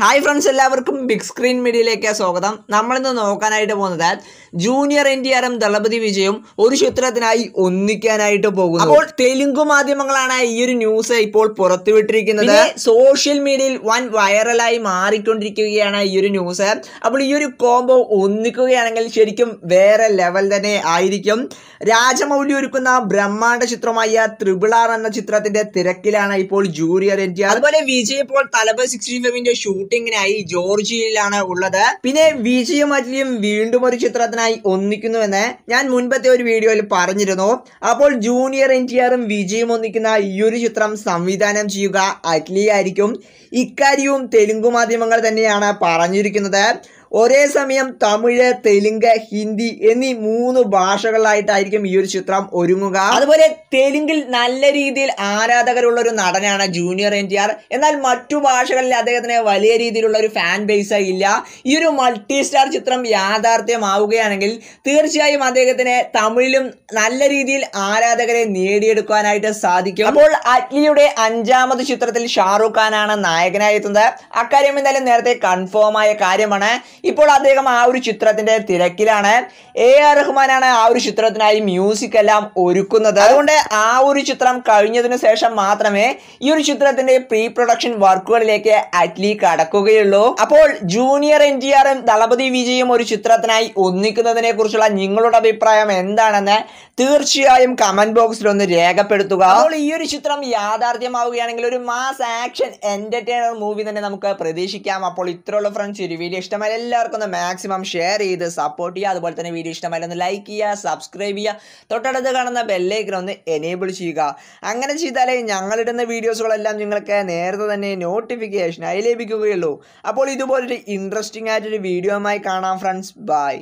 hi friends എല്ലാവർക്കും big screen മീഡിയയിലേക്ക് സ്വാഗതം നമ്മളിന്ന് നോക്കാനായിട്ട് പോകുന്നത് junior N R M Thalapathy വിജയും ഒരു ചിത്രത്തിനായി ഒന്നിക്കാനായിട്ട് പോകുന്നു അപ്പോൾ തെലുങ്ക് മാധ്യമങ്ങളാണ് ഈ ഒരു ന്യൂസ് ഇപ്പോൾ പുറത്തുവിട്ടിരിക്കുന്നത് സോഷ്യൽ മീഡിയയിൽ വൻ വൈറലായി മാറിക്കൊണ്ടിരിക്കുകയാണ് ഈ ഒരു ന്യൂസ് അപ്പോൾ ഈ ഒരു കോംബോ ഒന്നിക്കുകയാണെങ്കിൽ ശരിക്കും വേറെ ലെവൽ തന്നെ ആയിരിക്കും രാജമൗലി ഒരുക്കുന്ന ബ്രഹ്മാണ്ഡ ചിത്രമായ ത്രിപിൾ ആർ എന്ന ചിത്രത്തിന്റെ തിരക്കിലാണ് ഇപ്പോൾ ജൂനിയർ എൻ ഡി ആർ അതുപോലെ വിജയ് ഇപ്പോൾ തലബ സിക്സ്റ്റി ഫൈവിന്റെ ഷൂട്ടിങ്ങിനായി ജോർജിയയിലാണ് ഉള്ളത് പിന്നെ വിജയും അറ്റ്ലിയും വീണ്ടും ഒരു ചിത്രത്തിന് ഒന്നിക്കുന്നു ഒന്നിക്കുന്നുവെന്ന് ഞാൻ മുൻപത്തെ ഒരു വീഡിയോയിൽ പറഞ്ഞിരുന്നു അപ്പോൾ ജൂനിയർ എൻ ടി ആറും വിജയും ഒന്നിക്കുന്ന ഈ ഒരു ചിത്രം സംവിധാനം ചെയ്യുക അറ്റ്ലി ആയിരിക്കും ഇക്കാര്യവും തെലുങ്ക് മാധ്യമങ്ങൾ തന്നെയാണ് പറഞ്ഞിരിക്കുന്നത് ഒരേ സമയം തമിഴ് തെലുങ്ക് ഹിന്ദി എന്നീ മൂന്ന് ഭാഷകളിലായിട്ടായിരിക്കും ഈ ഒരു ചിത്രം ഒരുങ്ങുക അതുപോലെ തെലുങ്കിൽ നല്ല രീതിയിൽ ആരാധകരുള്ള ഒരു നടനാണ് ജൂനിയർ എൻ എന്നാൽ മറ്റു ഭാഷകളിൽ അദ്ദേഹത്തിന് വലിയ രീതിയിലുള്ള ഒരു ഫാൻ ബേസ് ഇല്ല ഈ ഒരു മൾട്ടി സ്റ്റാർ ചിത്രം യാഥാർത്ഥ്യമാവുകയാണെങ്കിൽ തീർച്ചയായും അദ്ദേഹത്തിന് തമിഴിലും നല്ല രീതിയിൽ ആരാധകരെ നേടിയെടുക്കാനായിട്ട് സാധിക്കും അപ്പോൾ അഗ്നിയുടെ അഞ്ചാമത് ചിത്രത്തിൽ ഷാറുഖ് ഖാനാണ് നായകനായി എത്തുന്നത് അക്കാര്യം എന്തായാലും നേരത്തെ കൺഫേം ആയ കാര്യമാണ് ഇപ്പോൾ അദ്ദേഹം ആ ഒരു ചിത്രത്തിന്റെ തിരക്കിലാണ് എ ആർ റഹ്മാനാണ് ആ ഒരു ചിത്രത്തിനായി മ്യൂസിക് എല്ലാം ഒരുക്കുന്നത് അതുകൊണ്ട് ആ ഒരു ചിത്രം കഴിഞ്ഞതിനു ശേഷം മാത്രമേ ഈ ഒരു ചിത്രത്തിന്റെ പ്രീ പ്രൊഡക്ഷൻ വർക്കുകളിലേക്ക് അറ്റ്ലി കടക്കുകയുള്ളൂ അപ്പോൾ ജൂനിയർ എൻ ടി ആറും ദളപതി വിജയും ഒരു ചിത്രത്തിനായി ഒന്നിക്കുന്നതിനെ കുറിച്ചുള്ള നിങ്ങളുടെ അഭിപ്രായം എന്താണെന്ന് തീർച്ചയായും കമന്റ് ബോക്സിൽ ഒന്ന് രേഖപ്പെടുത്തുക അപ്പോൾ ഈ ഒരു ചിത്രം യാഥാർത്ഥ്യമാവുകയാണെങ്കിൽ ഒരു മാസ് ആക്ഷൻ എന്റർടൈനർ മൂവി തന്നെ നമുക്ക് പ്രതീക്ഷിക്കാം അപ്പോൾ ഇത്രയുള്ള ഫ്രണ്ട്സ് ഒരു വീഡിയോ ഇഷ്ടമായ എല്ലാവർക്കും ഒന്ന് മാക്സിമം ഷെയർ ചെയ്ത് സപ്പോർട്ട് ചെയ്യുക അതുപോലെ തന്നെ വീഡിയോ ഇഷ്ടമായി ഒന്ന് ലൈക്ക് ചെയ്യുക സബ്സ്ക്രൈബ് ചെയ്യുക തൊട്ടടുത്ത് കാണുന്ന ബെല്ലൈക്കൻ ഒന്ന് എനേബിൾ ചെയ്യുക അങ്ങനെ ചെയ്താലേ ഞങ്ങളിടുന്ന വീഡിയോസുകളെല്ലാം നിങ്ങൾക്ക് നേരത്തെ തന്നെ നോട്ടിഫിക്കേഷനായി ലഭിക്കുകയുള്ളൂ അപ്പോൾ ഇതുപോലൊരു ഇൻട്രസ്റ്റിംഗ് ആയിട്ടൊരു ആയി കാണാം ഫ്രണ്ട്സ് ബൈ